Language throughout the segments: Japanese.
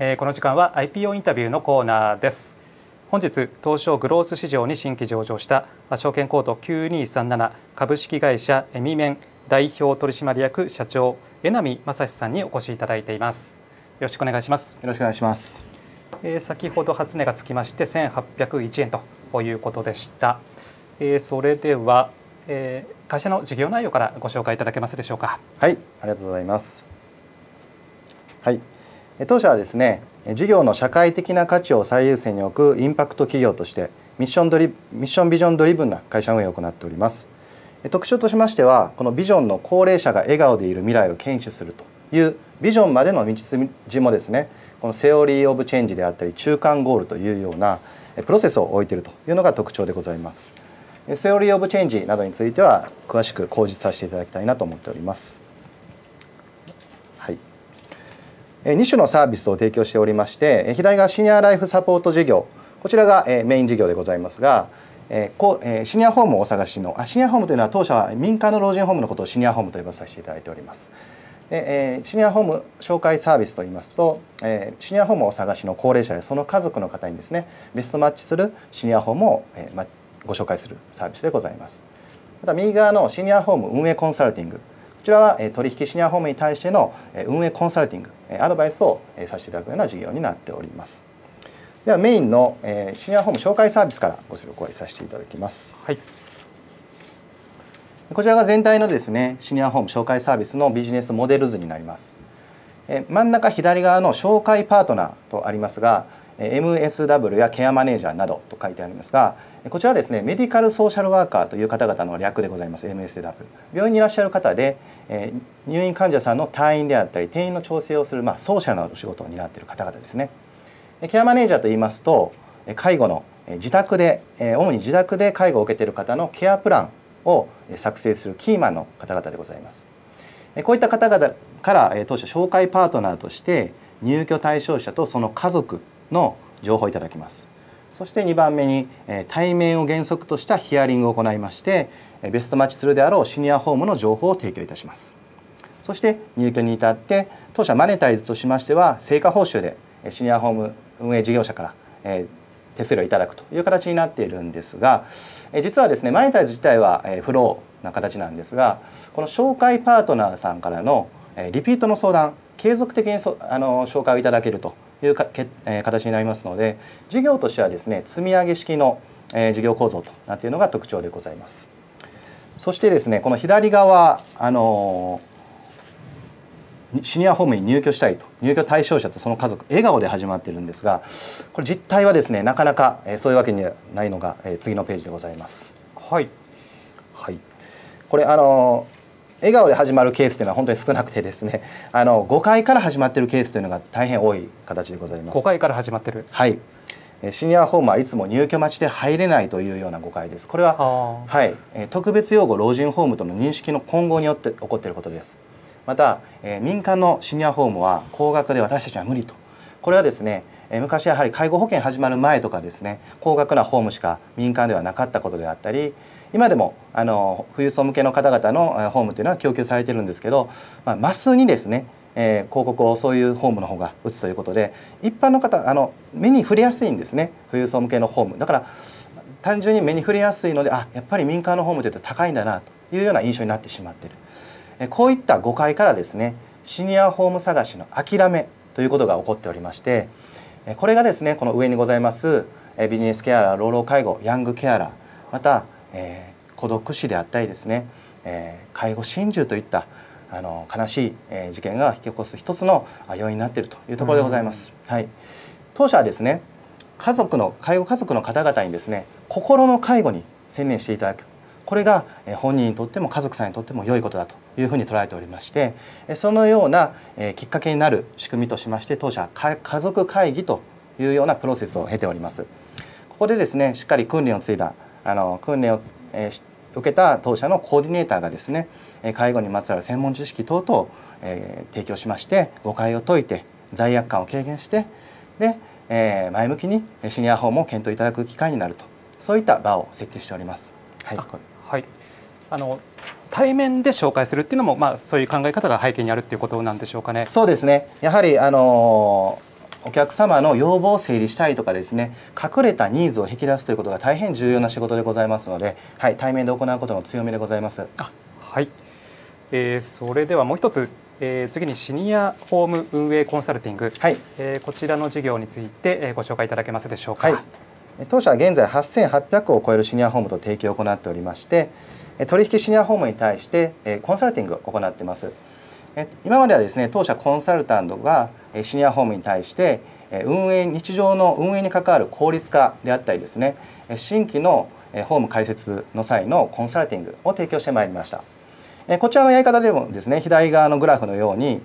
えー、この時間は IPO インタビューのコーナーです本日東証グロース市場に新規上場した証券コード9237株式会社エミメン代表取締役社長榎並正史さんにお越しいただいていますよろしくお願いしますよろしくお願いします、えー、先ほど初値がつきまして1801円ということでした、えー、それでは、えー、会社の事業内容からご紹介いただけますでしょうかはいありがとうございますはい当社はですね事業の社会的な価値を最優先に置くインパクト企業としてミッションドリミッションビジョンドリブンな会社運営を行っております特徴としましてはこのビジョンの高齢者が笑顔でいる未来を検出するというビジョンまでの道筋もですねこのセオリー・オブ・チェンジであったり中間ゴールというようなプロセスを置いているというのが特徴でございますセオリー・オブ・チェンジなどについては詳しく講述させていただきたいなと思っております2種のサービスを提供しておりまして左側シニアライフサポート事業こちらがメイン事業でございますがシニアホームをお探しのあシニアホームというのは当社は民間の老人ホームのことをシニアホームと呼ばさせていただいております。シニアホーム紹介サービスといいますとシニアホームをお探しの高齢者やその家族の方にですねベストマッチするシニアホームをご紹介するサービスでございます。また右側のシニアホーム運営コンサルティングこちらは取引シニアホームに対しての運営コンサルティングアドバイスをさせていただくような事業になっております。ではメインのシニアホーム紹介サービスからご紹介させていただきます。はい、こちらが全体のですねシニアホーム紹介サービスのビジネスモデル図になります。真ん中左側の紹介パートナーとありますが MSW やケアマネージャーなどと書いてありますがこちらはですねメディカルソーシャルワーカーという方々の略でございます MSW 病院にいらっしゃる方で、え入院患者さんの退院であったり転院の調整をする、まあ、ソーシャルなお仕事を担っている方々ですねケアマネージャーと言いますと介護の自宅で主に自宅で介護を受けている方のケアプランを作成するキーマンの方々でございますこういった方々から当社紹介パートナーとして入居対象者とその家族の情報をいただきますそして2番目に対面を原則としたヒアリングを行いましてベストマッチするであろうシニアホームの情報を提供いたしますそして入居に至って当社マネタイズとしましては成果報酬でシニアホーム運営事業者から手数料いただくという形になっているんですが実はですねマネタイズ自体はフローな形なんですがこの紹介パートナーさんからのリピートの相談継続的にあの紹介をいただけるというかけ、え形になりますので事業としてはですね積み上げ式の、え事業構造となっているのが特徴でございます。そしてですねこの左側あのシニアホームに入居したいと入居対象者とその家族笑顔で始まっているんですがこれ実態はですねなかなかそういうわけにはないのが次のページでございます。はい、はい、これあの笑顔で始まるケースというのは本当に少なくてですね あの誤解から始まっているケースというのが大変多い形でございます誤解から始まってるはいシニアホームはいつも入居待ちで入れないというような誤解ですこれは、はい、特別養護老人ホームとの認識の混合によって起こっていることですまた、え民間のシニアホームは高額で私たちは無理とこれはですねえ昔はやはり介護保険始まる前とかですね高額なホームしか民間ではなかったことであったり今でもあの富裕層向けの方々のホームというのは供給されてるんですけど、まあ、マスにですね、えー、広告をそういうホームの方が打つということで一般の方あの目に触れやすいんですね富裕層向けのホームだから単純に目に触れやすいのであやっぱり民間のホームというと高いんだなというような印象になってしまっている、えこういった誤解からですねシニアホーム探しの諦めということが起こっておりましてこれがですねこの上にございますビジネスケアラー老老介護ヤングケアラーまた、えー、孤独死であったりですね、えー、介護心中といったあの悲しい、え事件が引き起こす一つの要因になっているというところでございます。はい、当社はですね家族の介護家族の方々にですね心の介護に専念していただくこれが本人にとっても家族さんにとっても良いことだというふうに捉えておりましてそのようなきっかけになる仕組みとしまして当社家族会議というようなプロセスを経ております。ここでですねしっかり訓練を継いだあの訓練を、え受けた当社のコーディネーターがですね介護にまつわる専門知識等々を、え提供しまして誤解を解いて罪悪感を軽減してで、え前向きにシニア訪問を検討いただく機会になるとそういった場を設定しております。はいはいあの対面で紹介するっていうのも、まあ、そういう考え方が背景にあるっていうことなんでしょうかね。そうですねやはりあのーお客様の要望を整理したりとかですね隠れたニーズを引き出すということが大変重要な仕事でございますので、はい、対面で行うことの強みでございます。はい、えー、それではもう一つ、えー、次にシニアホーム運営コンサルティング、はいえー、こちらの事業について、えー、ご紹介いただけますでしょうか。はい当社は現在8800を超えるシニアホームと提携を行っておりまして取引シニアホームに対してコンサルティングを行っています今まではですね当社コンサルタントがシニアホームに対して運営日常の運営に関わる効率化であったりですね新規のホーム開設の際のコンサルティングを提供してまいりましたこちらのやり方でもですね左側のグラフのように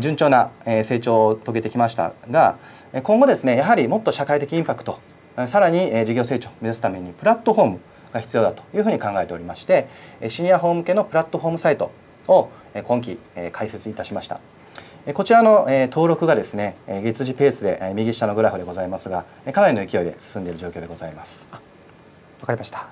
順調な成長を遂げてきましたが今後ですねやはりもっと社会的インパクトさらに事業成長を目指すためにプラットフォームが必要だというふうに考えておりましてシニアホーム向けのプラットフォームサイトを今期開設いたしましたこちらの登録がですね月次ペースで右下のグラフでございますがかなりの勢いで進んでいる状況でございますわかりました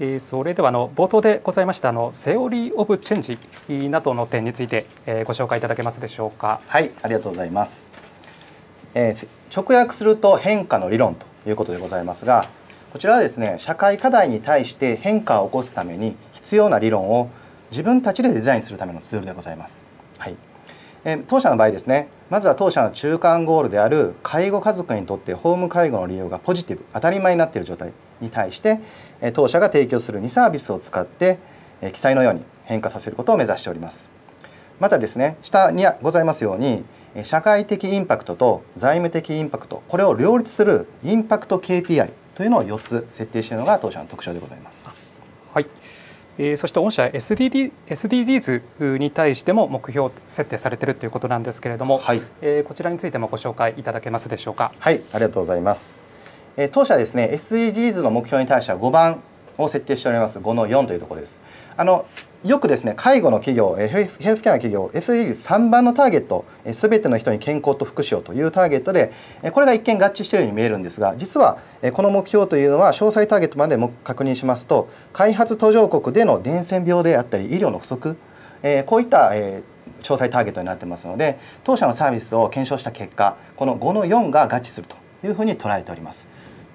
えそれではあの冒頭でございましたあのセオリー・オブ・チェンジなどの点について、えご紹介いただけますでしょうか。はいありがとうございますえー、直訳すると変化の理論ということでございますがこちらはですね社会課題に対して変化を起こすために必要な理論を自分たちでデザインするためのツールでございます。はい、え当社の場合ですねまずは当社の中間ゴールである介護家族にとってホーム介護の利用がポジティブ当たり前になっている状態に対して、え当社が提供する2サービスを使って、え記載のように変化させることを目指しております。またですね下にございますように社会的インパクトと財務的インパクトこれを両立するインパクト KPI というのを4つ設定しているのが当社の特徴でございます。はい、えそして御社 SDD SDGs に対しても目標設定されているということなんですけれども、はい、えこちらについてもご紹介いただけますでしょうか。はい、ありがとうございます。え当社ですね SDGs の目標に対しては5番を設定しております5の4というところです。あのよくですね介護の企業ヘルスケアの企業 SD s 3番のターゲットすべての人に健康と福祉をというターゲットでこれが一見合致しているように見えるんですが実はこの目標というのは詳細ターゲットまでも確認しますと開発途上国での伝染病であったり医療の不足こういった詳細ターゲットになってますので当社のサービスを検証した結果この5の4が合致するというふうに捉えております。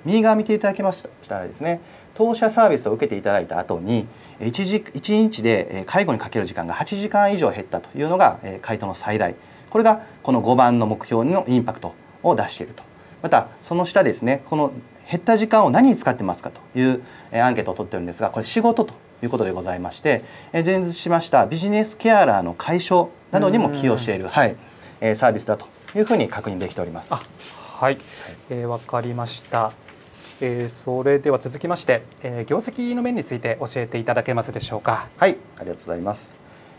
右側見ていただきましたらですね当社サービスを受けていただいた後に1時1日で介護にかける時間が8時間以上減ったというのが回答の最大これがこの5番の目標のインパクトを出しているとまたその下ですねこの減った時間を何に使ってますかというアンケートを取ってるんですがこれ仕事ということでございまして前述しましたビジネスケアラーの解消などにも寄与している、はい、サービスだというふうに確認できております。はい、えー、分かりましたえー、それでは続きまして、えー、業績の面について教えていただけますでしょうか。はい、ありがとうございます。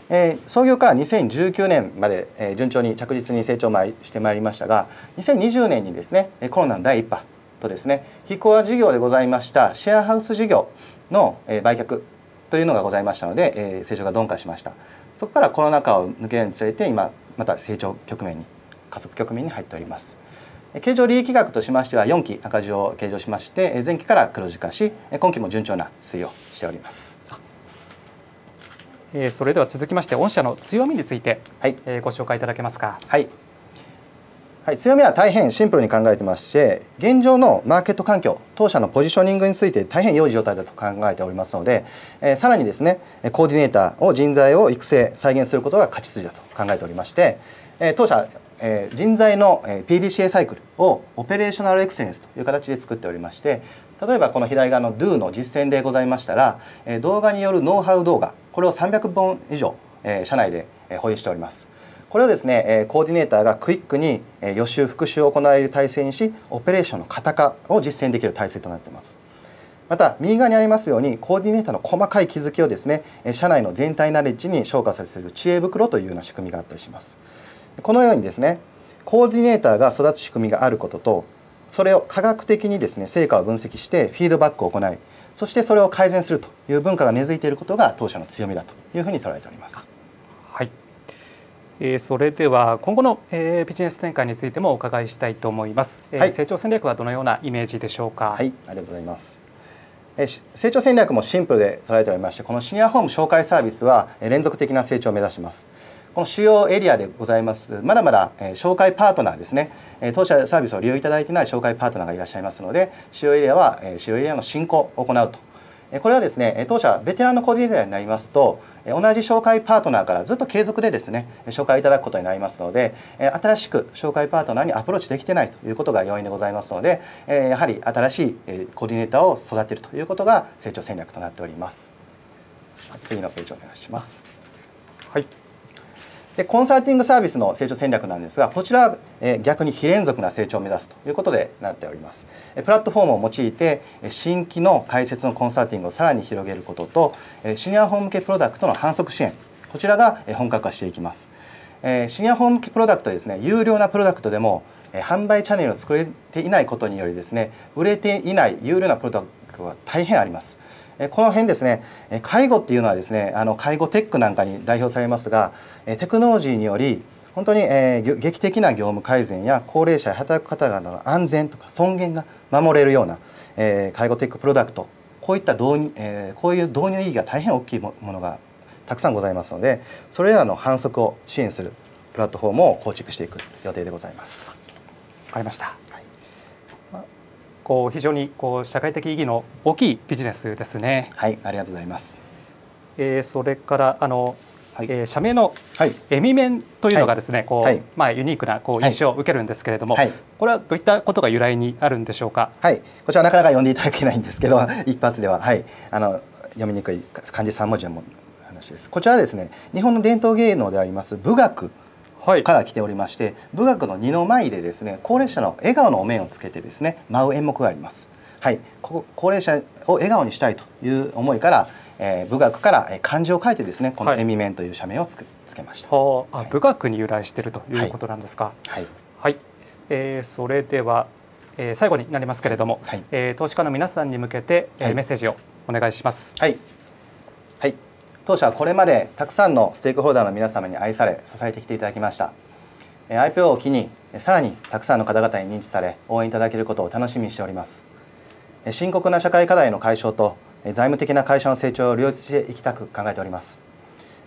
えー、創業から2019年まで、えー、順調に着実に成長してまいりましたが、2020年にですね、コロナの第一波とですね、非コア事業でございましたシェアハウス事業の、えー、売却というのがございましたので、えー、成長が鈍化しました。そこからコロナ禍を抜けるにつれて今また成長局面に加速局面に入っております。経常利益額としましては4期赤字を計上しまして前期から黒字化し今期も順調な推移をしております。それでは続きまして御社の強みについて、はい、ご紹介いただけますか。はい、はい、強みは大変シンプルに考えてまして現状のマーケット環境当社のポジショニングについて大変良い状態だと考えておりますので、えさらにですねコーディネーターを人材を育成再現することが勝ち筋だと考えておりまして、え当社えー、人材の PDCA サイクルをオペレーショナルエクセレンスという形で作っておりまして例えばこの左側の Do の実践でございましたら、えー、動画によるノウハウ動画これを300本以上、えー、社内で保有しております。これをですねコーディネーターがクイックに予習復習を行える体制にしオペレーションの型化を実践できる体制となっています。また右側にありますようにコーディネーターの細かい気づきをですね社内の全体ナレッジに昇華させる知恵袋というような仕組みがあったりします。このようにですねコーディネーターが育つ仕組みがあることとそれを科学的にですね成果を分析してフィードバックを行いそしてそれを改善するという文化が根付いていることが当社の強みだというふうに捉えております。はい、えー、それでは今後の、えー、ビジネス展開についてもお伺いしたいと思います、えー、はい、成長戦略はどのようなイメージでしょうかはいありがとうございます、えー、成長戦略もシンプルで捉えておりましてこのシニアホーム紹介サービスは、え連続的な成長を目指しますこの主要エリアでございますまだまだ、え紹介パートナーですね、え当社サービスを利用いただいていない紹介パートナーがいらっしゃいますので主要エリアは、え主要エリアの進行を行うとこれはですね当社ベテランのコーディネーターになりますと同じ紹介パートナーからずっと継続でですね紹介いただくことになりますので新しく紹介パートナーにアプローチできてないということが要因でございますのでやはり新しいコーディネーターを育てるということが成長戦略となっております次のページお願いしますはいでコンサルティングサービスの成長戦略なんですがこちらは、え逆に非連続な成長を目指すということでなっておりますプラットフォームを用いて新規の開設のコンサルティングをさらに広げることとシニアホーム向けプロダクトの反則支援こちらが本格化していきますシニアホームプロダクトですね有料なプロダクトでも販売チャンネルを作れていないことによりですね売れていない有料なプロダクトが大変ありますこの辺ですね介護っていうのはですねあの介護テックなんかに代表されますがテクノロジーにより本当に、えー、劇的な業務改善や高齢者や働く方々の安全とか尊厳が守れるような、えー、介護テックプロダクトこういった導入、えー、こういう導入意義が大変大きいものがたくさんございますのでそれらの反則を支援するプラットフォームを構築していく予定でございます。わかりましたこう非常にこう社会的意義の大きいビジネスですね。はい、ありがとうございます。えー、それからあの、はい、えー、社名のエミメンというのがですね、はい、こう、はい、まあユニークなこう印象を受けるんですけれども、はいこれはどういったことが由来にあるんでしょうか。はい、こちらなかなか読んでいただけないんですけど、一発でははい、あの読みにくい漢字三文字の話です。こちらはですね、日本の伝統芸能であります武学。から来ておりまして、はい、武学の二の舞でですね高齢者の笑顔のお面をつけてですね舞う演目があります。はい、ここ高齢者を笑顔にしたいという思いから、えー、武学から漢字を書いてですねこの「えみ面」という社名をつけつけました、はい、あ武学に由来しているということなんですか。はい、はい、えー、それでは、えー、最後になりますけれども、はい、えー、投資家の皆さんに向けて、えー、メッセージをお願いします。はい当社はこれまでたくさんのステークホルダーの皆様に愛され支えてきていただきました IPO を機にさらにたくさんの方々に認知され応援いただけることを楽しみにしております深刻な社会課題の解消と財務的な会社の成長を両立していきたく考えております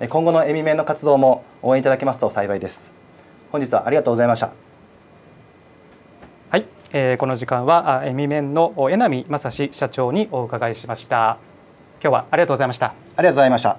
今後のエミメンの活動も応援いただけますと幸いです本日はありがとうございましたはい、えー、この時間はエミメンの榎並正史社長にお伺いしました今日はありがとうございましたありがとうございました